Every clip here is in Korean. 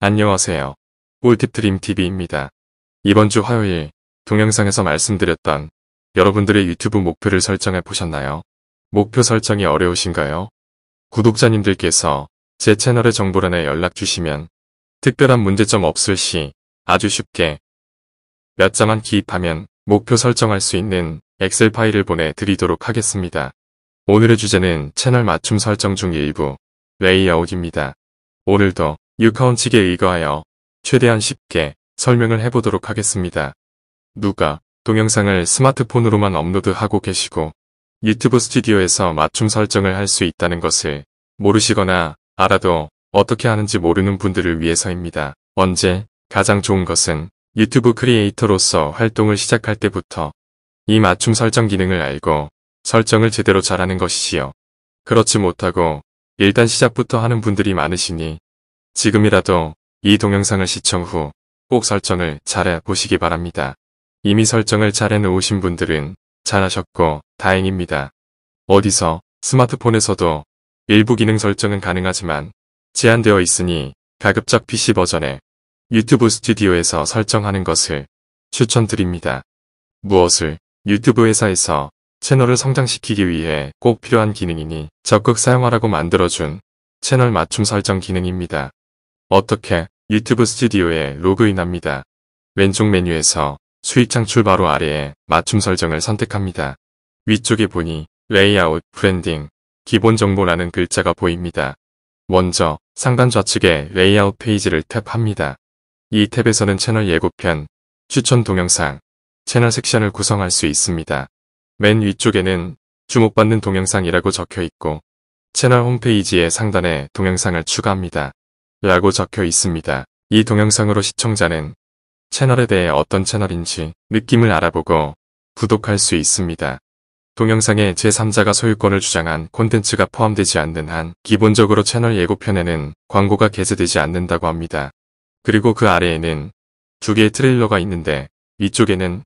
안녕하세요. 꿀팁 드림TV입니다. 이번 주 화요일 동영상에서 말씀드렸던 여러분들의 유튜브 목표를 설정해 보셨나요? 목표 설정이 어려우신가요? 구독자님들께서 제 채널의 정보란에 연락 주시면 특별한 문제점 없을 시 아주 쉽게 몇 자만 기입하면 목표 설정할 수 있는 엑셀 파일을 보내드리도록 하겠습니다. 오늘의 주제는 채널 맞춤 설정 중 일부 레이아웃입니다. 오늘도 유카온 측에 의거하여 최대한 쉽게 설명을 해보도록 하겠습니다. 누가 동영상을 스마트폰으로만 업로드하고 계시고 유튜브 스튜디오에서 맞춤 설정을 할 수 있다는 것을 모르시거나 알아도 어떻게 하는지 모르는 분들을 위해서입니다. 언제 가장 좋은 것은 유튜브 크리에이터로서 활동을 시작할 때부터 이 맞춤 설정 기능을 알고 설정을 제대로 잘하는 것이지요. 그렇지 못하고 일단 시작부터 하는 분들이 많으시니 지금이라도 이 동영상을 시청 후 꼭 설정을 잘해 보시기 바랍니다. 이미 설정을 잘해 놓으신 분들은 잘하셨고 다행입니다. 어디서 스마트폰에서도 일부 기능 설정은 가능하지만 제한되어 있으니 가급적 PC 버전에 유튜브 스튜디오에서 설정하는 것을 추천드립니다. 무엇을 유튜브 회사에서 채널을 성장시키기 위해 꼭 필요한 기능이니 적극 사용하라고 만들어준 채널 맞춤 설정 기능입니다. 어떻게 유튜브 스튜디오에 로그인합니다. 왼쪽 메뉴에서 수익 창출 바로 아래에 맞춤 설정을 선택합니다. 위쪽에 보니 레이아웃, 브랜딩, 기본 정보라는 글자가 보입니다. 먼저 상단 좌측에 레이아웃 페이지를 탭합니다. 이 탭에서는 채널 예고편, 추천 동영상, 채널 섹션을 구성할 수 있습니다. 맨 위쪽에는 주목받는 동영상이라고 적혀 있고 채널 홈페이지의 상단에 동영상을 추가합니다. 라고 적혀 있습니다. 이 동영상으로 시청자는 채널에 대해 어떤 채널인지 느낌을 알아보고 구독할 수 있습니다. 동영상에 제3자가 소유권을 주장한 콘텐츠가 포함되지 않는 한 기본적으로 채널 예고편에는 광고가 게재되지 않는다고 합니다. 그리고 그 아래에는 두 개의 트레일러가 있는데 위쪽에는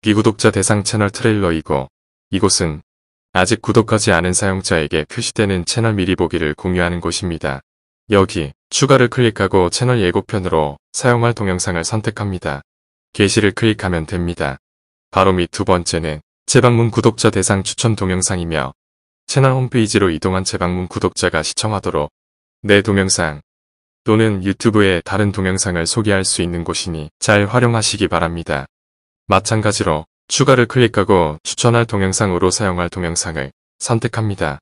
비구독자 대상 채널 트레일러이고 이곳은 아직 구독하지 않은 사용자에게 표시되는 채널 미리 보기를 공유하는 곳입니다. 여기 추가를 클릭하고 채널 예고편으로 사용할 동영상을 선택합니다. 게시를 클릭하면 됩니다. 바로 밑 두 번째는 재방문 구독자 대상 추천 동영상이며 채널 홈페이지로 이동한 재방문 구독자가 시청하도록 내 동영상 또는 유튜브에 다른 동영상을 소개할 수 있는 곳이니 잘 활용하시기 바랍니다. 마찬가지로 추가를 클릭하고 추천할 동영상으로 사용할 동영상을 선택합니다.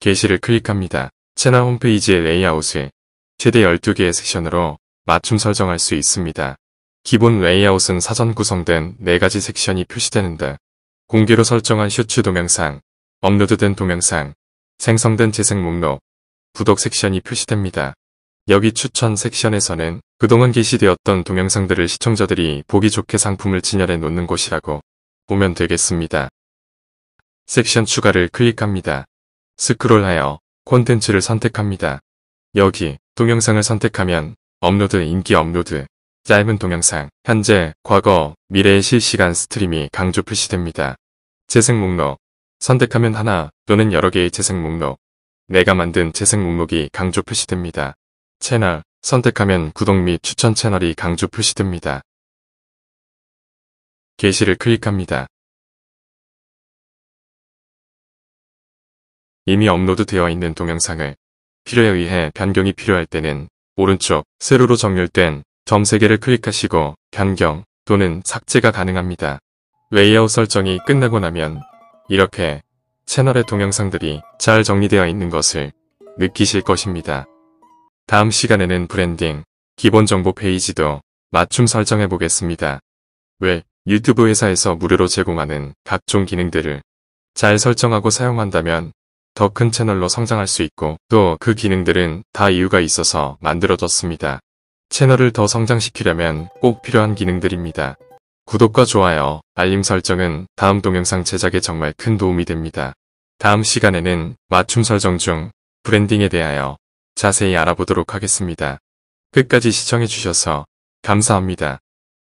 게시를 클릭합니다. 채널 홈페이지의 레이아웃을 최대 12개의 섹션으로 맞춤 설정할 수 있습니다. 기본 레이아웃은 사전 구성된 4가지 섹션이 표시되는데 공개로 설정한 슈츠 동영상, 업로드된 동영상, 생성된 재생 목록, 구독 섹션이 표시됩니다. 여기 추천 섹션에서는 그동안 게시되었던 동영상들을 시청자들이 보기 좋게 상품을 진열해 놓는 곳이라고 보면 되겠습니다. 섹션 추가를 클릭합니다. 스크롤하여 콘텐츠를 선택합니다. 여기 동영상을 선택하면 업로드 인기 업로드 짧은 동영상 현재 과거 미래의 실시간 스트림이 강조 표시됩니다. 재생 목록 선택하면 하나 또는 여러 개의 재생 목록 내가 만든 재생 목록이 강조 표시됩니다. 채널 선택하면 구독 및 추천 채널이 강조 표시됩니다. 게시를 클릭합니다. 이미 업로드 되어 있는 동영상을 필요에 의해 변경이 필요할 때는 오른쪽 세로로 정렬된 점 3개를 클릭하시고 변경 또는 삭제가 가능합니다. 레이아웃 설정이 끝나고 나면 이렇게 채널의 동영상들이 잘 정리되어 있는 것을 느끼실 것입니다. 다음 시간에는 브랜딩, 기본 정보 페이지도 맞춤 설정해 보겠습니다. 왜 유튜브 회사에서 무료로 제공하는 각종 기능들을 잘 설정하고 사용한다면 더큰 채널로 성장할 수 있고 또 그 기능들은 다 이유가 있어서 만들어졌습니다. 채널을 더 성장시키려면 꼭 필요한 기능들입니다. 구독과 좋아요, 알림 설정은 다음 동영상 제작에 정말 큰 도움이 됩니다. 다음 시간에는 맞춤 설정 중 브랜딩에 대하여 자세히 알아보도록 하겠습니다. 끝까지 시청해주셔서 감사합니다.